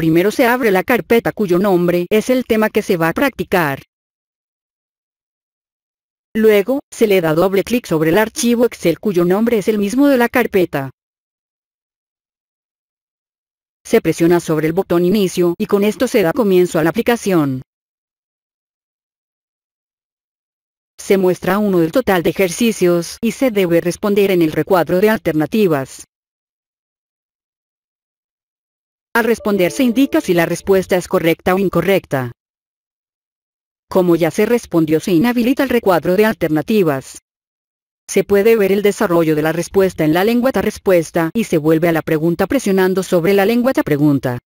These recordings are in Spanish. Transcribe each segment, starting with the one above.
primero se abre la carpeta cuyo nombre es el tema que se va a practicar. Luego, se le da doble clic sobre el archivo Excel cuyo nombre es el mismo de la carpeta. Se presiona sobre el botón Inicio y con esto se da comienzo a la aplicación. Se muestra uno del total de ejercicios y se debe responder en el recuadro de alternativas. Al responder se indica si la respuesta es correcta o incorrecta. Como ya se respondió se inhabilita el recuadro de alternativas. Se puede ver el desarrollo de la respuesta en la lengua de respuesta y se vuelve a la pregunta presionando sobre la lengua de pregunta.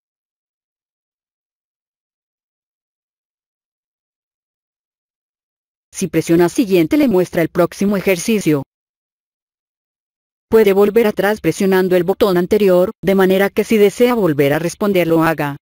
Si presiona siguiente le muestra el próximo ejercicio puede volver atrás presionando el botón anterior, de manera que si desea volver a responder lo haga.